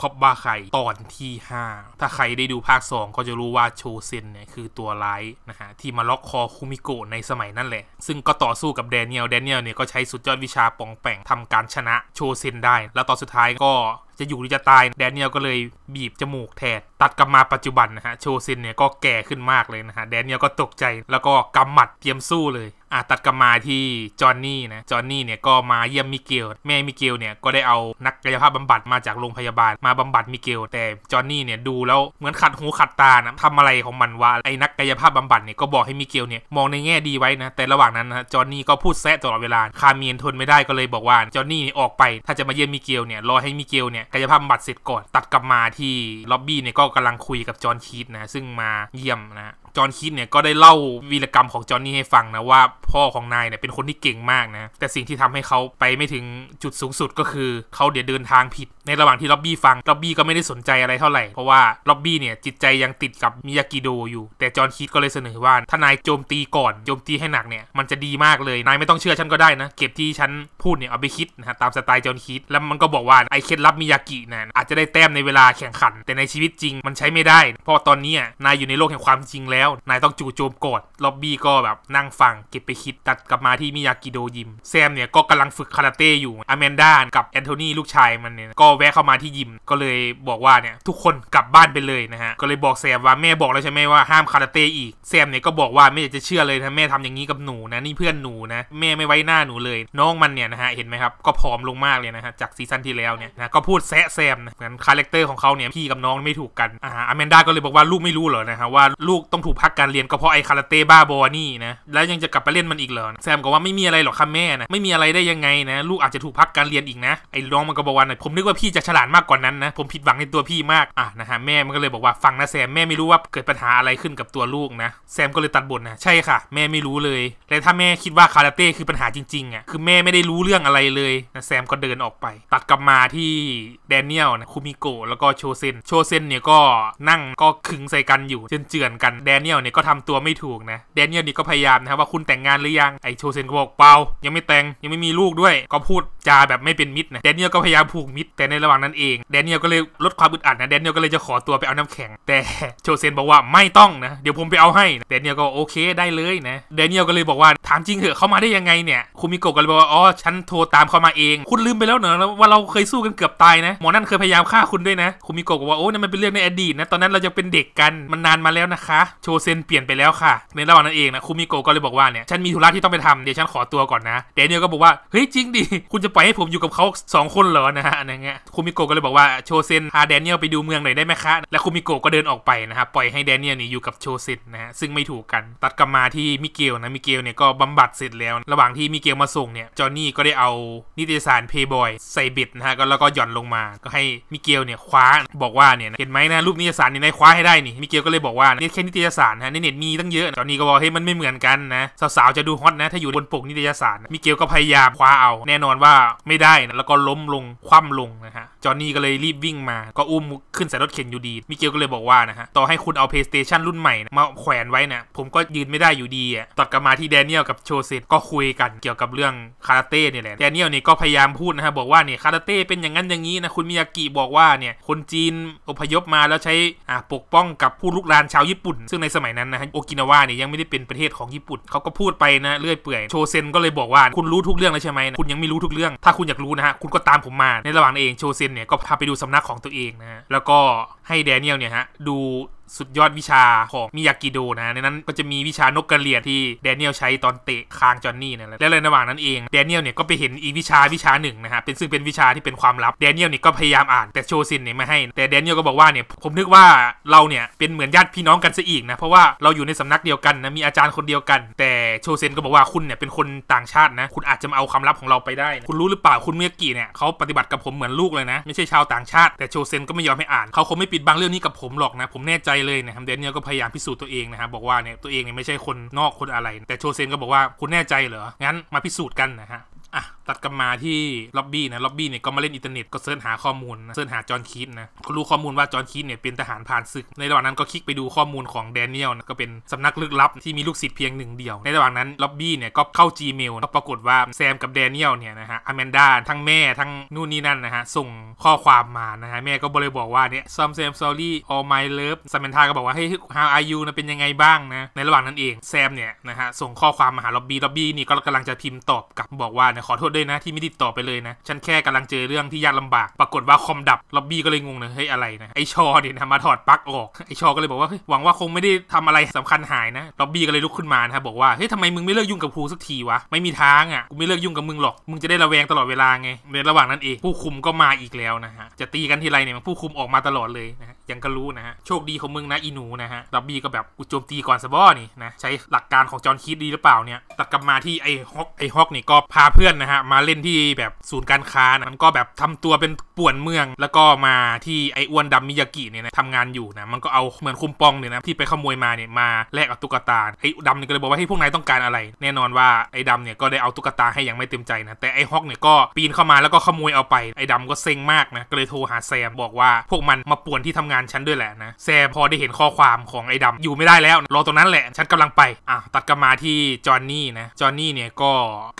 คอบบาไคตอนที่ 5 ถ้าใครได้ดูภาค 2 ก็จะรู้ว่าโชเซนเนี่ย คือตัวร้ายนะฮะที่มาล็อกคอคุมิโกะในสมัยนั่นแหละ ซึ่งก็ต่อสู้กับแดเนียล แดเนียลเนี่ยก็ใช้สุดยอดวิชาปองแปงทำการชนะโชเซนได้ แล้วตอนสุดท้ายก็จะอยู่หรือจะตาย แดเนียลก็เลยบีบจมูกแทนตัดกลับมาปัจจุบันนะฮะโชเซนเนี่ยก็แก่ขึ้นมากเลยนะฮะแดเนียลก็ตกใจแล้วก็กำหมัดเตรียมสู้เลยอ่ะตัดกลับมาที่จอห์นนี่นะ จอห์นนี่เนี่ยก็มาเยี่ยมมิเกล แม่มิเกลเนี่ยก็ได้เอานักกายภาพบำบัดมาจากโรงพยาบาล มาบำบัดมิเกล แต่จอห์นนี่เนี่ยดูแล้วเหมือนขัดหูขัดตานะทำอะไรของมันวะ ไอ้นักกายภาพบำบัดเนี่ยก็บอกให้มิเกลเนี่ยมองในแง่ดีไว้นะ แต่ระหว่างนั้นนะ จอห์นนี่ก็พูดแซะตลอดเวลา คาเมียนทนไม่ได้ก็เลยบอกว่าจอห์นนี่ออกไปถ้าจะมาเยี่ยมมิเกลเนี่ย รอให้มิเกลเนี่ยกายภาพบำบัดเสร็จก่อนตัดกลับมาที่ล็อบบี้เนี่ยก็กำลังคุยกับจอห์นคีตนะซึ่งมาเยี่ยมนะจอห์นคิดเนี่ยก็ได้เล่าวีรกรรมของจอห์นนี่ให้ฟังนะว่า พ่อของนายเนี่ยเป็นคนที่เก่งมากนะ แต่สิ่งที่ทำให้เขาไปไม่ถึงจุดสูงสุดก็คือเขาเดี๋ยวเดินทางผิด ในระหว่างที่ล็อบบี้ฟังล็อบบี้ก็ไม่ได้สนใจอะไรเท่าไหร่เพราะว่าล็อบบี้เนี่ยจิตใจยังติดกับมิยากิโดอยู่ แต่จอห์นคิดก็เลยเสนอว่า ถ้านายโจมตีก่อนโจมตีให้หนักเนี่ยมันจะดีมากเลยนายไม่ต้องเชื่อฉันก็ได้นะเก็บที่ฉันพูดเนี่ยเอาไปคิดนะฮะตามสไตล์จอห์นคิดแล้วมันก็บอกว่าไอเคล็ดลับมิยากินะอาจจะได้แต้มในเวลาแข่งขัน แต่ในชีวิตจริงมันใช้ไม่ได้เพราะตอนนี้นายอยู่ในโลกแห่งความจริงแล้วแล้วนายต้องจู่โจมโกรธ ล็อบบี้ก็แบบนั่งฟังเก็บไปคิดตัดกลับมาที่มิยากิโดยิมแซมเนี่ยก็กำลังฝึกคาราเต้อยู่อแมนด้ากับแอนโทนีลูกชายมันเนี่ยก็แวะเข้ามาที่ยิม ก็เลยบอกว่าเนี่ยทุกคนกลับบ้านไปเลยนะฮะ ก็เลยบอกแซมว่าแม่บอกแล้วใช่ไหมว่าห้ามคาราเต้อีกแซมเนี่ยก็บอกว่าไม่อยากจะเชื่อเลยนะแม่ทำอย่างนี้กับหนูนะนี่เพื่อนหนูนะแม่ไม่ไว้หน้าหนูเลย น้องมันเนี่ยนะฮะเห็นไหมครับก็ผอมลงมากเลยนะฮะจากซีซั่นที่แล้วเนี่ยนะก็พูดแซะแซมนะเหมือนคาแรคเตอร์ของเขาเนี่ยพี่กับน้องไม่ถูกกันอ่าอแมนด้าก็เลยบอกว่าลูกไม่รู้เหรอนะฮะว่าลูกต้องถถูกพักการเรียนก็เพราะไอ้คาราเต้บ้าบอนี่นะ แล้วยังจะกลับไปเล่นมันอีกเหรอ แซมก็ว่าไม่มีอะไรหรอกค่ะแม่นะไม่มีอะไรได้ยังไงนะ ลูกอาจจะถูกพักการเรียนอีกนะ ไอ้ร้องมันก็บอกว่าผมนึกว่าพี่จะฉลาดมากกว่านั้นนะ ผมผิดหวังในตัวพี่มากอ่ะนะฮะแม่ มันก็เลยบอกว่าฟังนะแซมแม่ไม่รู้ว่าเกิดปัญหาอะไรขึ้นกับตัวลูกนะ แซมก็เลยตัดบทนะ ใช่ค่ะ แม่ไม่รู้เลย และถ้าแม่คิดว่าคาราเต้คือปัญหาจริงๆอ่ะ คือแม่ไม่ได้รู้เรื่องอะไรเลยนะแซมก็เดินออกไป ตัดกลับมาที่แดเนียลนะคุมิโกะแล้วก็โชเซนโชเซนเนี่ยก็นั่งก็ขึงใส่กันอยู่เจือนๆกันแดเนียลเนี่ยก็ทำตัวไม่ถูกนะแดเนียลนี่ก็พยายามนะครับว่าคุณแต่งงานหรือยังไอโชเซนก็บอกเปล่ายังไม่แต่งยังไม่มีลูกด้วยก็พูดจาแบบไม่เป็นมิตรนะแดเนียลก็พยายามผูกมิตรแต่ในระหว่างนั้นเองแดเนียลก็เลยลดความอึดอัดนะแดเนียลก็เลยจะขอตัวไปเอาน้ำแข็งแต่โชเซนบอกว่าไม่ต้องนะเดี๋ยวผมไปเอาให้แดเนียลก็โอเคได้เลยนะแดเนียลก็เลยบอกว่าถามจริงเหอะเขามาได้ยังไงเนี่ยคุมิโกะก็เลยบอกว่าอ๋อฉันโทรตามเขามาเอง คุณลืมไปแล้วเหรอว่าเราเคยสู้กันเกือบตายนะหมอนั่นเคยพยายามฆ่าคุณด้วยนะคุมิโกะบอกว่าโอ้นั่นมันเป็นเรื่องในอดีตนะตอนนั้นเราจะเป็นเด็กกันมันนานมาแล้วนะคะโชโเซนเปลี่ยนไปแล้วค่ะ ในระหว่างนั้นเองนะคุมิโกะก็เลยบอกว่าเนี่ยฉันมีธุระที่ต้องไปทำเดี๋ยวฉันขอตัวก่อนนะแดเนียลก็บอกว่าเฮ้ยจริงดิคุณจะปล่อยให้ผมอยู่กับเขา2 คนเหรอนะฮะอะไรเงี้ยคุมิโกะก็เลยบอกว่าโชเซนพาแดเนียลไปดูเมืองหน่อยได้ไหมคะและคุมิโกะก็เดินออกไปนะครับปล่อยให้แดเนียลนี่อยู่กับโชเซนนะฮะซึ่งไม่ถูกกัน ตัดกลับมาที่มิเกลนะมิเกลเนี่ยก็บำบัดเสร็จแล้ว ระหว่างที่มิเกลมาส่งเนี่ยจอห์นนี่ก็ได้เอานิตยสารเพย์บอยใส่บิดนะฮะก็แล้วก็หย่อนลงมาก็ให้มิเกลเนี่ยคว้าบอกว่าเนี่ยเห็นไหมนะรูปนิตยสารนี่นายคว้าให้ได้นี่มิเกลก็เลยบอกว่านี่แค่นิตยสารนะในเน็ตมีตั้งเยอะจอนี้ก็บอกเฮ้ยมันไม่เหมือนกันนะ สาวๆ จะดูฮอตนะถ้าอยู่บนปกนิตยสารมิเกลก็พยายามคว้าเอาแน่นอนว่าไม่ได้นะแล้วก็ล้มลงคว่ำลงนะฮะจอนี่ก็เลยรีบวิ่งมาก็อุ้มขึ้นใส่รถเข็นอยู่ดีมิเกลก็เลยบอกว่านะฮะต่อให้คุณเอา PlayStation รุ่นใหม่ มาแขวนไว้นะผมก็ยืนไม่ได้อยู่ดีอ่ะตัดกลับมาที่แดเนียลกับโชเซตก็คุยกันเกี่ยวกับเรื่องคาราเต้เนี่ยแหละแดเนียลนี่ก็พยายามพูดนะฮะบอกว่าเนี่ยคาราเต้เป็นอย่างนั้นอย่างนี้นะคุณมิยากิบอกว่าเนี่ยคนจีนอพยพมาแล้วใช้อ่าปกป้องกับผู้ลุกรานชาวญี่ปุ่น ซึ่งในสมัยนั้นนะฮะโอกินาวาเนี่ยยังไม่ได้เป็นประเทศของญี่ปุ่น เขาก็พูดไปนะเรื่อยเปื่อย โชเซนก็เลยบอกว่าคุณรู้ทุกเรื่องแล้วใช่ไหมนะคุณยังไม่รู้ทุกเรื่องถ้าคุณอยากรู้นะฮะคุณก็ตามผมมาในระหว่างเองโชเซนเนี่ย ก็พาไปดูสำนักของตัวเองนะแล้วก็ให้แดเนียลเนี่ยฮะดูสุดยอดวิชาของมิยากิโดนะในนั้นก็จะมีวิชานกกระเรียนที่แดเนียล ใช้ตอนเตะคางจอนนี่นะและในระหว่างนั้นเองแดเนียลเนี่ยก็ไปเห็นอีวิชาวิชาหนึ่งนะฮะเป็นซึ่งเป็นวิชาที่เป็นความลับแดเนียลเนี่ยก็พยายามอ่าน แต่โชซินเนี่ยไม่ให้แต่แดเนียลก็บอกว่าเนี่ยผมนึกว่าเราเนี่ยเป็นเหมือนญาติพี่น้องกันซะอีกนะ เพราะว่าเราอยู่ในสำนักเดียวกันนะ มีอาจารย์คนเดียวกัน แต่โชเซนก็บอกว่าคุณเนี่ยเป็นคนต่างชาตินะคุณอาจจะมาเอาความลับของเราไปได้ คุณรู้หรือเปล่าคุณเมียกิเนี่ยเขาปฏิบัติกับผมเหมือนลูกเลยนะไม่ใช่ชาวต่างชาติแต่โชเซนก็ไม่ยอมให้อ่านเขาคงไม่ปิดบังเรื่องนี้กับผมหรอกนะผมแน่ใจเลย นะครับ เดนเนียลก็พยายามพิสูจน์ตัวเองนะครับ บอกว่าเนี่ย ตัวเองเนี่ยไม่ใช่คนนอกคนอะไร แต่โชเซนก็บอกว่าคุณแน่ใจเหรอ งั้น มาพิสูจน์กันนะฮะอ่ะ ตัดกลับมาที่ล็อบบี้นะล็อบบี้เนี่ยก็มาเล่นอินเทอร์เน็ต ก็เสิร์ชหาข้อมูลนะเสิร์ชหาจอห์นคีตนะเขารู้ข้อมูลว่าจอห์นคีตเนี่ยเป็นทหารผ่านศึก ในระหว่างนั้นก็คลิกไปดูข้อมูลของแดเนียลนะ ก็เป็นสำนักลึกลับที่มีลูกศิษย์เพียงหนึ่งเดียว ในระหว่างนั้นล็อบบี้เนี่ยก็เข้า Gmail ก็ปรากฏว่า แซมกับแดเนียลเนี่ยนะฮะอแมนดาทั้งแม่ทั้งนู่นนี่นั่นนะฮะส่งข้อความมานะฮะแม่ก็เลยบอกว่าเนี่ยซอมแซมซอรี่ออมายเลิฟซามเมนทาก็บอกว่าเฮ้ย how are you นะเป็นยังไงบ้างนะในระหว่างนั้นเองแซมเนี่ยนะฮะส่งข้อความมาหาล็อบบี้ล็อบบี้นี่ก็กำลังจะพิมพ์ตอบกลับบอกว่านี่ยขอโทษด้วยนะที่ไม่ติดต่อไปเลยนะ ฉันแค่กำลังเจอเรื่องที่ยากลาบาก ปรากฏว่าคอมดับล็อบบี้ก็เลยงงนะเฮ้ยอะไรนะไอชอเนี่ยนะมาถอดปลั๊กออก ไอชอก็เลยบอกว่าเฮ้ยหวังว่าคงไม่ได้ทำอะไรสำคัญหายนะล็อบบี้ก็เลยลุกขึ้นมานะครับบอกว่าเฮ้ยทำไมมึงไม่เลิกยุ่งกับครูสักทีวะ ไม่มีทางอ่ะกูไม่เลิกยุ่งกับมึงหรอกมึงจะได้ระแวงตลอดเวลาไงในระหว่างนั้นเองผู้คุมก็มาอีกแล้วนะฮะจะตีกันทีไรเนี่ยผู้คุมออกมาตลอดเลยนะยัง ก็รู้นะฮะโชคดี ของมึงนะอีหนูนะฮะดับบี้ก็แบบอุจโจมตีก่อนสบอนี่นะใช้หลักการของจอห์นคิดดีหรือเปล่าเนี่ยตัดกลับมาที่ไอ้ฮอกไอ้ฮอกนี่ก็พาเพื่อนนะฮะมาเล่นที่แบบศูนย์การค้านะมันก็แบบทำตัวเป็นป่วนเมืองแล้วก็มาที่ไอ้อ้วนดำมิยากิเนี่ยนะทำงานอยู่นะมันก็เอาเหมือนคุมปองเนี่ยนะที่ไปขโมยมาเนี่ยมาแลกเอาตุ๊กตาไอ้ดำเนี่ยก็เลยบอกว่าให้พวกนายต้องการอะไร แน่นอนว่าไอ้ดำเนี่ยก็ได้เอาตุ๊กตาให้อย่างไม่เต็มใจนะแต่ไอ้ฮอกเนี่ยก็ปีนเข้ามาแล้วก็ขโมยเอาไปไอ้ดำก็เซ็งมากนะก็เลยโทรหาแซมบอกว่าพวกมันมาป่วนที่ทำงานานฉันด้วยแหละนะ แซพอได้เห็นข้อความของไอ้ดำอยู่ไม่ได้แล้ว รอตรงนั้นแหละฉันกำลังไป อ่ะ ตัดกลับมาที่จอห์นนี่นะจอห์นนี่เนี่ยก็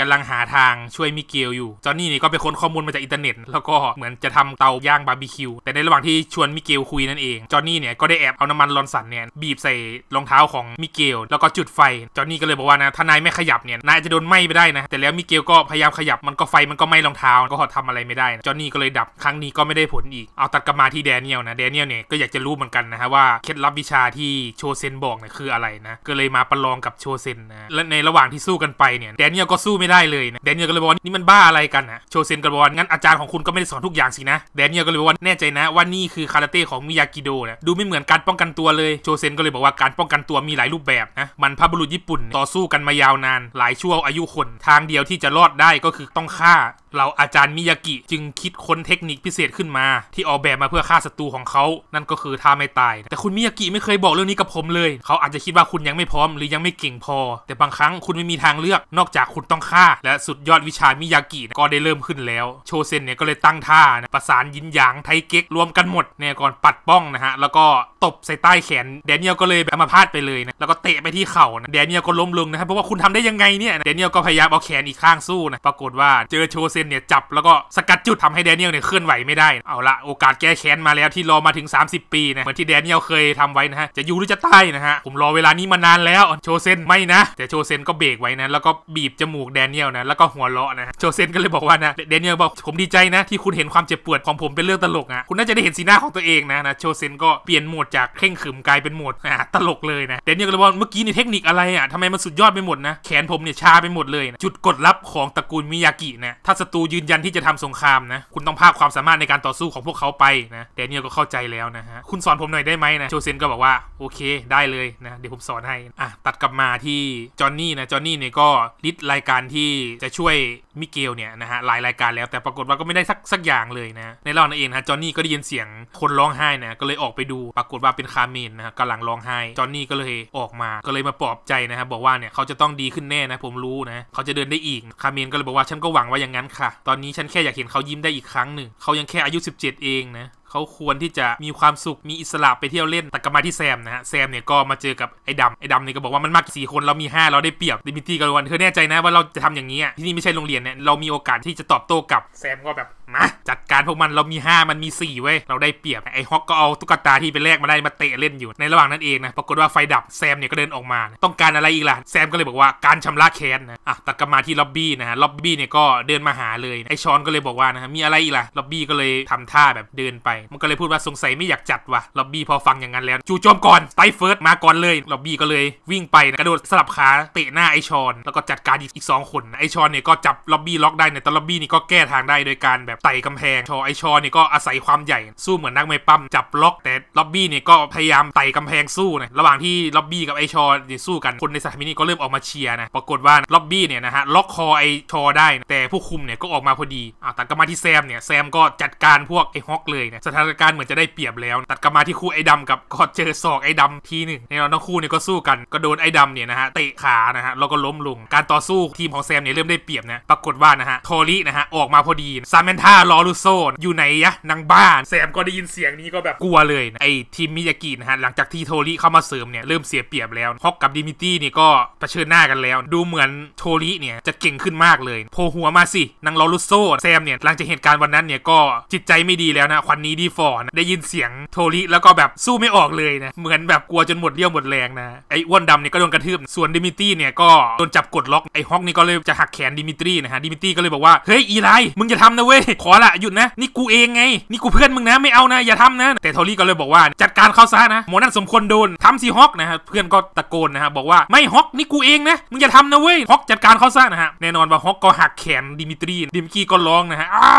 กำลังหาทางช่วยมิเกลอยู่จอห์นนี่เนี่ยก็ไปค้นข้อมูลมาจากอินเทอร์เน็ตแล้วก็เหมือนจะทำเตาย่างบาร์บีคิวแต่ในระหว่างที่ชวนมิเกลคุยนั่นเองจอห์นนี่เนี่ยก็ได้แอบเอาน้ำมันลอนสันเนี่ยบีบใส่รองเท้าของมิเกลแล้วก็จุดไฟจอห์นนี่ก็เลยบอกว่านะถ้านายไม่ขยับเนี่ยนายจะโดนไหม้ไปได้นะ แต่แล้วมิเกลก็พยายามขยับมันก็ไฟมันก็ไหม้รองเท้าก็ทำอะไรไม่ได้จอนนี่ก็เลยดับครั้งนี้ก็ไม่ได้ผลอีกเอาตัดกลับมาที่แดเนียลนะแดเนียลเนี่ยก็อยากจะรู้เหมือนกันนะฮะว่าเคล็ดลับวิชาที่โชเซนบอกเนี่ยคืออะไรนะ ก็เลยมาประลองกับโชเซนนะและในระหว่างที่สู้กันไปเนี่ยแดนเนียลก็สู้ไม่ได้เลยนะแดนเนียลก็เลยบอกว่านี่มันบ้าอะไรกันนะโชเซนก็บอกว่างั้นอาจารย์ของคุณก็ไม่ได้สอนทุกอย่างสินะ แดนเนียลก็เลยบอกว่าแน่ใจนะ ว่านี่คือคาราเต้ของมิยากิโดนะ ดูไม่เหมือนการป้องกันตัวเลยโชเซน ก็เลยบอกว่าการป้องกันตัวมีหลายรูปแบบนะมันพับุรุษญี่ปุ่นต่อสู้กันมายาวนาน หลายชั่วอายุคน ทางเดียวที่จะรอดได้ก็คือต้องฆ่าเราอาจารย์มิยากิจึงคิดค้นเทคนิคพิเศษขึ้นมา ที่ออกแบบมาเพื่อฆ่าศัตรูของเขา นั่นก็คือท่าไม่ตาย แต่คุณมิยากิไม่เคยบอกเรื่องนี้กับผมเลย เขาอาจจะคิดว่าคุณยังไม่พร้อมหรือยังไม่เก่งพอ แต่บางครั้งคุณไม่มีทางเลือก นอกจากคุณต้องฆ่า และสุดยอดวิชา มิยากิก็ได้เริ่มขึ้นแล้ว โชเซนเนี่ยก็เลยตั้งท่านะประสานยินหยางไทเก็กรวมกันหมดเนี่ยก่อนปัดป้องนะฮะ แล้วก็ตบใส่ใต้แขนแดเนียลก็เลยแบบมาพาดไปเลยนะ แล้วก็เตะไปที่เข่านะแดเนียลก็ล้มลงนะครับ เพราะว่าคุณทำได้ยังไงเนี่ยแดเนียลก็พยายามเอาแขนอีกข้างสู้นะปรากฏว่าเจอโชเซนเนี่ยจับแล้วก็สกัดจุดทำให้แดเนียลเนี่ย เคลื่อนไหวไม่ได้ เอาละโอกาสแก้แค้นมาแล้วที่รอมาถึง 30 ปีนะ เหมือนที่แดเนียลเคยทำไว้นะฮะ จะอยู่หรือจะตายนะฮะ ผมรอเวลานี้มานานแล้ว โชเซนไม่นะ แต่โชเซนก็เบรกไว้นะแล้วก็บีบจมูกแดเนียลนะ แล้วก็หัวเราะนะ โชเซนก็เลยบอกว่านะแดเนียลบอกผมดีใจนะที่คุณเห็นความเจ็บปวดของผมเป็นเรื่องตลกนะคุณน่าจะได้เห็นสีหน้าของตัวเองนะนะ โชเซนก็เปลี่ยนโหมดจากเคร่งขรึมกลายเป็นโหมดอ่ตลกเลยนะแดเนียลก็เลยบอกเมื่อกี้นี่เทคนิคอะไรอ่ะทำไมมันสุดยอดไปหมดนะแขนผมเนี่ยชาไปหมดเลยนะจุดกดลับของตระกูลมิยากินะถ้าสตูยืนยันที่จะทำสงครามนะคุณต้องภาคความสามารถในการต่อสู้ของพวกเขาไปนะแดเนียลก็เข้าใจแล้วนะฮะคุณสอนผมหน่อยได้ไหมนะโชเซนก็บอกว่าโอเคได้เลยนะเดี๋ยวผมสอนให้อ่ะตัดกลับมาที่จอห์นนี่นะจอห์นนี่เนี่ยก็ลิดรายการที่จะช่วยมิเกลเนี่ยนะฮะหลายรายการแล้วแต่ปรากฏว่าก็ไม่ได้สักสักอย่างเลยนะในรอบนั้นเองฮะจอห์นนี่ก็ได้ยินเสียงคนร้องไห้นะก็เลยออกไปดูปรากฏว่าเป็นคาเมนนะฮะกำลังร้องไห้จอห์นนี่ก็เลยออกมาก็เลยมาปลอบใจนะฮะบอกว่าเนี่ยเขาจะต้องดีขึ้นแน่นะผมรู้นะเขาจะเดินได้อีกคาเมนก็เลยบอกว่าฉันก็หวังว่าอย่างนั้นคค่ะตอนนี้ ฉัน แค่อยากเห็นเขายิ้ม ได้อีกครั้งหนึ่ง เขายังแค่อายุ 17 เอง นะเขาควรที่จะมีความสุขมีอิสระไปเที่ยวเล่นแต่กลับมาที่แซมนะฮะแซมเนี่ยก็มาเจอกับ ไอ้ดำไอ้ดำเนี่ยก็บอกว่ามันมากสี่คนเรามี 5 เราได้เปรียบดิมิตี้กับวันเธอแน่ใจนะว่าเราจะทำอย่างนี้ที่นี่ไม่ใช่โรงเรียนเนี่ยเรามีโอกาสที่จะตอบโต้กับแซมก็แบบมาจัดการพวกมันเรามี 5 มันมี 4เว้ยเราได้เปรียบไอ้ฮอกก็เอาตุ๊กตาที่ไปแลกมาได้มาเตะเล่นอยู่ในระหว่างนั้นเองนะปรากฏว่าไฟดับแซมเนี่ยก็เดินออกมา ต้องการอะไรอีกล่ะแซมก็เลยบอกว่าการชำระแค้นนะอ่ะต่กลับมาที่ล็อบบี้นะฮะล็อบบี้เนี่ยก็เดินมาหาเลยไอชอนก็เลยบอกว่านะฮะมีอะไรอีกล่ะล็อบบี้ก็เลยทำท่าแบบเดินไปมันก็เลยพูดว่าสงสัยไม่อยากจัดว่ะ ล็อบบี้พอฟังอย่างนั้นแล้วจู่โจมก่อนไตเฟิร์สมาก่อนเลย ล็อบบี้ก็เลยวิ่งไปกระโดดสลับขาเตะหน้าไอชอน แล้วก็จัดการอีกสองคน ไอชอนเนี่ยก็จับล็อบบี้ล็อกได้ในตอนล็อบบี้นี่ก็แก้ทางได้โดยการแบบไต่กำแพง ชอไอชอนเนี่ยก็อาศัยความใหญ่สู้เหมือนนักไม่ปั้มจับล็อกแต่ล็อบบี้เนี่ยก็พยายามไต่กำแพงสู้นะ ระหว่างที่ล็อบบี้กับไอชอนเนี่ยสู้กัน คนในสถานีนี่ก็เริ่มออกมาเชียร์นะ ปรากฏว่าล็อบบี้เนี่ยนะฮะล็อกคอไอชอได้ แต่ผู้คุมเนี่ยก็ออกมาพอดีอ่าต่ก็มาที่แซมเนี่ยแซมก็จัดการพวกไอฮอกเลยนะสถานการณ์เหมือนจะได้เปรียบแล้ว ตัดกลับมาที่คู่ไอ้ดำกับก็เจอศอกไอ้ดำทีหนึ่งในตอนทั้งคู่เนี่ยก็สู้กัน ก็โดนไอ้ดำเนี่ยนะฮะ เตะขานะฮะ แล้วก็ล้มลงการต่อสู้ทีมของแซมเนี่ย เริ่มได้เปรียบนะ ปรากฏว่านะฮะโทร่นะฮะ ออกมาพอดีซามเนท่าลอลูโซนอยู่ไหนยะนางบ้านแซมก็ได้ยินเสียงนี้ก็แบบกลัวเลยนะไอ้ทีมมิยากินะฮะหลังจากที่โทร่เข้ามาเสริมเนี่ยเริ่มเสียเปรียบแล้วฮอกกับดิมิตี้เนี่ยก็เผชิญหน้ากันแล้วดูเหมือนโทร่เนี่ยจะเก่งขึ้นมากเลยโผล่หัวมาสินางลอรุโซ แซมเนี่ยหลังจากเหตุการณ์วันนั้นเนี่ยก็จิตใจไม่ดีแล้วนะควันนี้ีฟอนะได้ยินเสียงโทริแล้วก็แบบสู้ไม่ออกเลยนะ เหมือนแบบกลัวจนหมดเรี่ยวหมดแรงนะไอ้อ้วนดำเนี่ยก็โดนกระทืบส่วนดิมิตี้เนี่ยก็โดนจับกดล็อกไอ้ฮอกนี่ก็เลยจะหักแขนดิมิตีนะฮะดิมิตี้ก็เลยบอกว่า เฮ้ยอีไลมึงอย่าทำนะเว้ย ขอละหยุดนะ นี่กูเองไง นี่กูเพื่อนมึงนะไม่เอานะ อย่าทำนะ แต่โทริก็เลยบอกว่าจัดการเขาซะนะหมอนั่นสมควรโดนทำสิฮอกนะฮะเพื่อนก็ตะโกนนะฮะบอกว่าไม่ฮอกนี่กูเองนะมึงอย่าทำนะเว้ยฮอกจัดการเขาซะนะฮะแน่นอนว่าฮอกก็หักแขนดิมิตรีดิมิกี้ก็ร้องนะฮะอ้า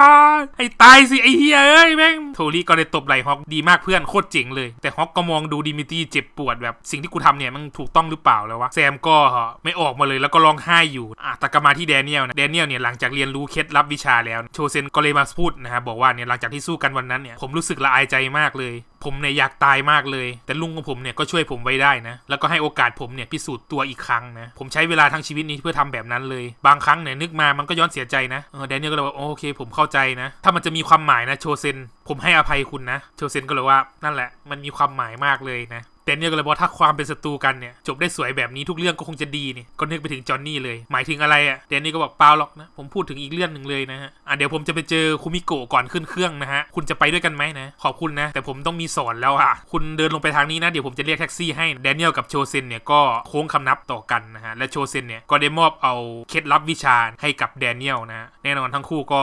ไอ้ตายสิไอ้เฮียเอ้ยแม่งโทลี่ก็เลยตบไหลฮอกดีมากเพื่อนโคตรเจ๋งเลย แต่ฮอกก็มองดูดิมิตี้เจ็บปวดแบบ สิ่งที่กูทำเนี่ยมันถูกต้องหรือเปล่าแล้ววะแซมก็ไม่ออกมาเลย แล้วก็ร้องไห้อยู่อ่ะแต่ก็มาที่แดเนียลนะแดเนียลเนี่ยหลังจากเรียนรู้เคล็ดลับวิชาแล้ว โชเซนก็เลยมาพูดนะฮะบบอกว่าเนี่ยหลังจากที่สู้กันวันนั้นเนี่ยผมรู้สึกละอายใจมากเลยผมเนี่ยอยากตายมากเลย แต่ลุงของผมเนี่ยก็ช่วยผมไว้ได้นะ แล้วก็ให้โอกาสผม เนี่ยพิสูจน์ตัวอีกครั้ง นะ ผมใช้เวลาทั้งชีวิตนี้เพื่อทำแบบนั้น เลย บางครั้งเนี่ยนึกมา มันก็ย้อนเสียใจนะ เออแดเนียลก็เลยว่าโอเคผมเข้าใจนะ ถ้ามันจะมีความหมายนะโชเซน ผมให้อภัยคุณนะ โชเซนก็เลยว่า นั่นแหละ มันมีความหมายมากเลยนะแดเนียลก็เลยบอกถ้าความเป็นศัตรูกันเนี่ยจบได้สวยแบบนี้ทุกเรื่องก็คงจะดีนี่ก็นึกไปถึงจอนนี่เลยหมายถึงอะไรอะ่ะแดนนี่ก็บอกเปล่าหรอกนะผมพูดถึงอีกเรื่องหนึ่งเลยนะฮะ อ่ะเดี๋ยวผมจะไปเจอคุมิโกะก่อนขึ้นเครื่องนะฮะ คุณจะไปด้วยกันไหมนะ ขอบคุณนะ แต่ผมต้องมีสอนแล้วอ่ะ คุณเดินลงไปทางนี้นะ เดี๋ยวผมจะเรียกแท็กซี่ให้แดเนียลกับโชเซนเนี่ยก็โค้งคำนับต่อกันนะฮะและโชเซนเนี่ยก็ได้มอบเอาเคล็ดลับวิชาให้กับแดเนียลนะแน่นอนทั้งคู่ก็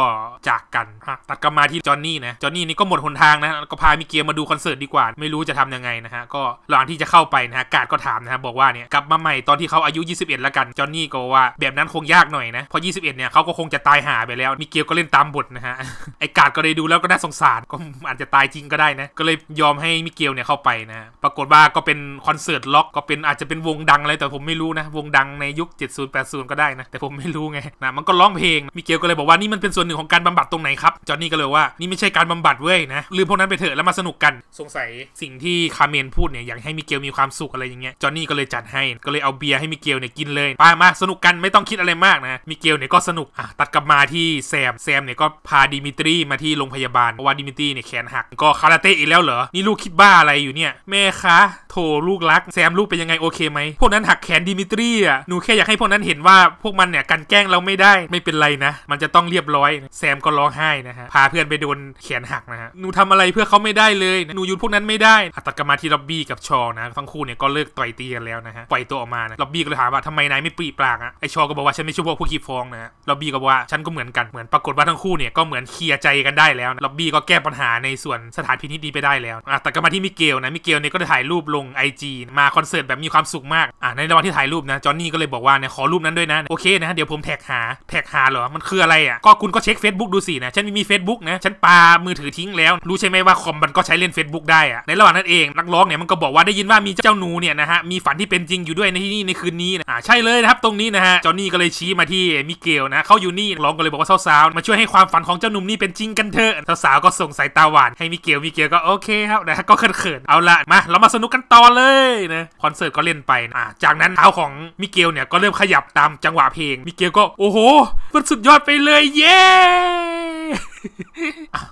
จากกันตัดกลับมาที่จอนนี่นะจอนนี่นี่ก็หมดหนทางนะก็พามิเกียมาดูคอนเสิร์ตดีกว่าไม่รู้จะทำยังไงนะฮะก็ระหว่างที่จะเข้าไปนะฮะกาดก็ถามนะฮะบอกว่าเนี่ยกลับมาใหม่ตอนที่เขาอายุ 21แล้วกันจอนนี่ก็ว่าแบบนั้นคงยากหน่อยนะพอ 21เนี่ยเขาก็คงจะตายหาไปแล้วมิเกียก็เล่นตามบทนะฮะไอกาดก็เลยดูแล้วก็น่าสงสารก็อาจจะตายจริงก็ได้นะก็เลยยอมให้มิเกียเนี่ยเข้าไปนะ ปรากฏว่าก็เป็นคอนเสิร์ตล็อกก็เป็นอาจจะเป็นวงดังอะไรแต่ผมไม่รู้นะวงดังในยุค 70 80ก็ได้นะแต่ผมไม่รู้ไงนะมันก็ร้องเพลงมิเกียก็เลยบอกว่านี่มันเป็นส่วนหนึ่งของการบำบัดตรงไหนครับจอห์นนี่ก็เลยว่านี่ไม่ใช่การบำบัดเว้ยนะลืมพวกนั้นไปเถอะแล้วมาสนุกกันสงสัยสิ่งที่คาเมนพูดเนี่ยอยากให้มิเกลมีความสุขอะไรอย่างเงี้ยจอห์นนี่ก็เลยจัดให้ก็เลยเอาเบียร์ให้มิเกลเนี่ยกินเลยไปมาสนุกกันไม่ต้องคิดอะไรมากนะ มิเกลเนี่ยก็สนุกอ่ะตัดกลับมาที่แซมแซมเนี่ยก็พาดิมิตรี มาที่โรงพยาบาลเพราะว่าดิมิตรีเนี่ยแขนหักก็คาราเต้อีกแล้วเหรอนี่ลูกคิดบ้าอะไรอยู่เนี่ยแม่คะโทรลูกรักแซมลูกเป็นยังไงโอเคไหมพวกนั้นหักแขนดิมิทรีอ่ะหนูแค่อยากให้พวกนั้นเห็นว่าพวกมันเนี่ยกันแกล้งเราไม่ได้ไม่เป็นไรนะ มันจะต้องเรียบร้อยแซมก็ร้องไห้นะฮะพาเพื่อนไปโดนแขนหักนะฮะหนูทำอะไรเพื่อเขาไม่ได้เลย หนูยุดพวกนั้นไม่ได้ อัตกรมาที่ล็อบบี้กับชอนะทั้งคู่เนี่ยก็เลิกต่อยตีกันแล้วนะฮะปล่อยตัวออกมานะล็อบบี้ก็เลยถามว่าทำไมนายไม่ปรีปรากอ่ะไอชอก็บอกว่าฉันไม่ช่วพวกผู้ขี้ฟองนะล็อบบี้ก็บอกว่าฉันก็เหมือนกันเหมือนปรากฏว่าทั้งคู่เนี่ยก็เหมือนเคลียร์ใจกันได้แล้วล็อบบี้ก็แก้ปัญหาในส่วนสถานพินิจดีไปได้แล้วอัตกรมาที่มิเกลนะมิเกลเนี่ยก็ถ่ายรูปลไอจีมาคอนเสิร์ตแบบมีความสุขมาก อ่าในระหว่างที่ถ่ายรูปนะ จอห์นนี่ก็เลยบอกว่าเนี่ยขอรูปนั้นด้วยนะ โอเคนะ เดี๋ยวผมแท็กหา แท็กหาเหรอ มันคืออะไรอ่ะ ก็คุณก็เช็ค Facebook ดูสินะ ฉันไม่มี Facebook นะ ฉันปา มือถือทิ้งแล้ว รู้ใช่ไหมว่าคอมมันก็ใช้เล่น Facebook ได้อ่ะ ในระหว่างนั้นเองนักร้องเนี่ยมันก็บอกว่าได้ยินว่ามีเจ้าหนูเนี่ยนะฮะ มีฝันที่เป็นจริงอยู่ด้วยในที่นี่ในคืนนี้นะ อ่า ใช่เลยนะครับตรงนี้นะฮะ จอนนี่ก็เลยชี้มาที่มิเกลนะเขาอยู่นี่ร้องก็เลยบอกว่าสาวๆมาช่วยให้ความฝันของเจ้าหนุ่มนี่เป็นจริงกันเถอะสาวๆก็ส่งสายตาหวานให้มิเกลมิเกลก็โอเคครับนะก็เขินๆเอาละมาเรามาสนุกกันตอนเลยนะ คอนเสิร์ตก็เล่นไปอ่ะจากนั้นเท้าของมิเกลเนี่ย ก็เริ่มขยับตามจังหวะเพลง มิเกลก็โอ้โห มันสุดยอดไปเลย เย้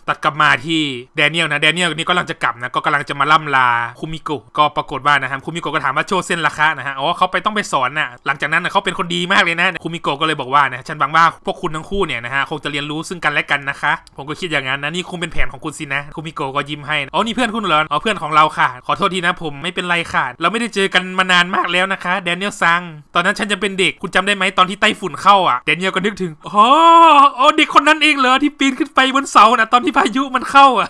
ตัดกลับมาที่แดเนียลนะแดเนียลนี่ก็กำลังจะกลับนะก็กำลังจะมาล่ำลาคุมิโกะก็ปรากฏว่านะฮะคุมิโกะก็ถามว่าโชเซนราคานะฮะอ๋อเขาไปต้องไปสอนนะ่ะ หลังจากนั้นนะเขาเป็นคนดีมากเลยนะคุมิโกะก็เลยบอกว่านะฉันหวังว่า พวกคุณทั้งคู่เนี่ยนะฮะคงจะเรียนรู้ซึ่งกันและกันนะคะ ผมก็คิดอย่างนั้นนะนี่คงเป็นแผนของคุณสินะคุมิโกะก็ยิ้มให้อ๋อนี่เพื่อนคุณเหรออ๋อเพื่อนของเราค่ะ ขอโทษทีนะผมไม่เป็นไรค่ะเราไม่ได้เจอกันมานานมากแล้วนะคะแดเนียลซังตอนนั้นฉันจะเป็นเด็ก คุณจำได้ไหมตอนที่ไต้ฝุ่นเข้าอ่ะแดเนียลก็นึกถึงอ๋ออ๋อเด็กคนนั้นเองเหรอที่ปีนขึ้นไปบนเสานะตอนที่พายุมันเข้าอ่ะ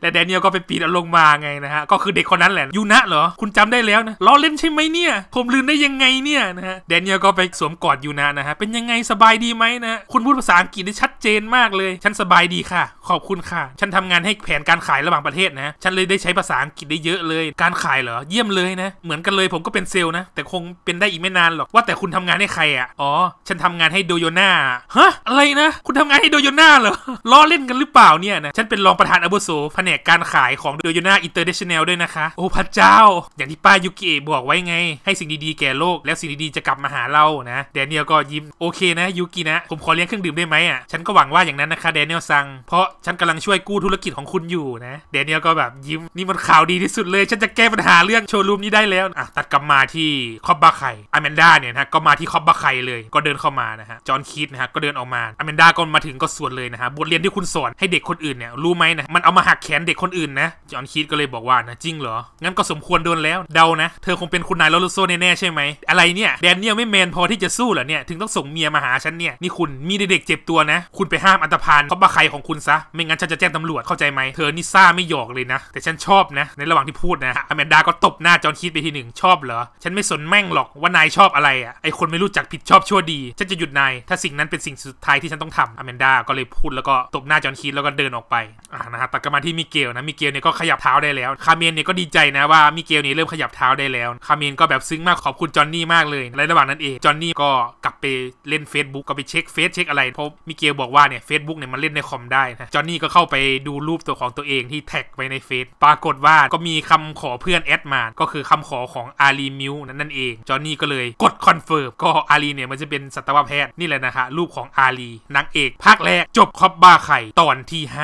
และแดเนียลก็ไปปีนลงมาไงนะฮะ ก็คือเด็กคนนั้นแหละยูนะเหรอ คุณจำได้แล้วนะล้อเล่นใช่ไหมเนี่ยผมลืมได้ยังไงเนี่ยนะฮะแดเนียลก็ไปสวมกอดยูนะนะฮะ เป็นยังไงสบายดีไหมนะ คุณพูดภาษาอังกฤษได้ชัดเจนมากเลย ฉันสบายดีค่ะ ขอบคุณค่ะ ฉันทำงานให้แผนการขายระหว่างประเทศนะฉันเลยได้ใช้ภาษาอังกฤษได้เยอะเลยการขายเหรอเยี่ยมเลยนะเหมือนกันเลยผมก็เป็นเซลล์นะแต่คงเป็นได้อีกไม่นานหรอกว่าแต่คุณทำงานให้ใครอ่ะอ๋อฉันทำงานให้โดโยนาฮะอะไรนะคุณทำงานให้โดโยนาเหรอล้อเล่นกันหรือเปล่าเนี่ยนะฉันเป็นรองประธานบุโซแผนกการขายของโดยูนาอินเตอร์เนชั่นแนลด้วยนะคะ โอ้พระเจ้าอย่างที่ป้ายุกิเอะบอกไว้ไง ให้สิ่งดีๆแก่โลก แล้วสิ่งดีๆ จะกลับมาหาเรานะแดเนียลก็ยิ้ม โอเคนะยุกินะ ผมขอเลี้ยงเครื่องดื่มได้ไหมอ่ะ ฉันก็หวังว่าอย่างนั้นนะคะแดเนียลซัง เพราะฉันกำลังช่วยกู้ธุรกิจของคุณอยู่นะแดเนียลก็แบบยิ้มนี่มันข่าวดีที่สุดเลยฉันจะแก้ปัญหาเรื่องโชว์รูมนี้ได้แล้วอ่ะตัดกลับมาที่คอบบาไคอเมนดาเนี่ยนะก็มาที่คอบบาไคเลยก็เดินเข้ามานะฮะจอห์นคิดนะฮะก็เดินออกมาอเมนดาก็มาถึงก็สวนเลยนะฮะบทเรียนที่คุณสอนให้เด็กคนอื่นเนี่ยรู้ไหมนะมันเอามาหักแขนเด็กคนอื่นนะ จอห์นคีตก็เลยบอกว่านะจริงเหรอ งั้นก็สมควรโดนแล้ว เดานะ เธอคงเป็นคุณนายลอรุโซแน่ๆใช่ไหมอะไรเนี่ย แดนเนียลไม่แมนพอที่จะสู้เหรอเนี่ยถึงต้องส่งเมียมาหาฉันเนี่ย นี่คุณมีเด็กเจ็บตัวนะ คุณไปห้ามอันตพานเขาบ้าใครของคุณซะ ไม่งั้นฉันจะแจ้งตำรวจเข้าใจไหมเธอนี่ซ่าไม่หยอกเลยนะ แต่ฉันชอบนะในระหว่างที่พูดนะอแมนดาก็ตบหน้าจอห์นคีตไปทีหนึ่งชอบเหรอฉันไม่สนแม่งหรอกว่านายชอบอะไรอะไอคนไม่รู้จักผิดชอบชั่วดี ฉันจะหยุดนายถ้าสิ่งนั้นเป็นสิ่งสุดท้ายที่ฉันต้องทำอแมนดาก็เลยพูดแล้วก็ตบหน้าจอนคีตแล้วก็เดินออกไปอ่านะนฮะตัดกลับมาที่มิเกลนะ มิเกลเนี่ยก็ขยับเท้าได้แล้ว คาเมนเนี่ยก็ดีใจนะว่ามิเกลเนี่ยเริ่มขยับเท้าได้แล้ว คาเมนก็แบบซึ้งมากขอบคุณจอนนี่มากเลยในระหว่างนั้นเอง จอนนี่ก็กลับไปเล่น Facebook ก็ไปเช็คเฟซเช็คอะไร เพราะมิเกลบอกว่าเนี่ยเฟซบุ๊กเนี่ยมันเล่นในคอมได้นะ จอนนี่ก็เข้าไปดูรูปตัวของตัวเองที่แท็กไว้ในเฟซ ปรากฏว่าก็มีคำขอเพื่อนแอดมา ก็คือคำขอของอารีมิวนั่นเอง จอนนี่ก็เลยกดคอนเฟิร์ม ก็อารีเนี่ยมันจะเป็นสัตวแพทย์นี่แหละนะคะรูปของอารีนางเอกภาคแรกจบคอบบาไข่ตอนที่5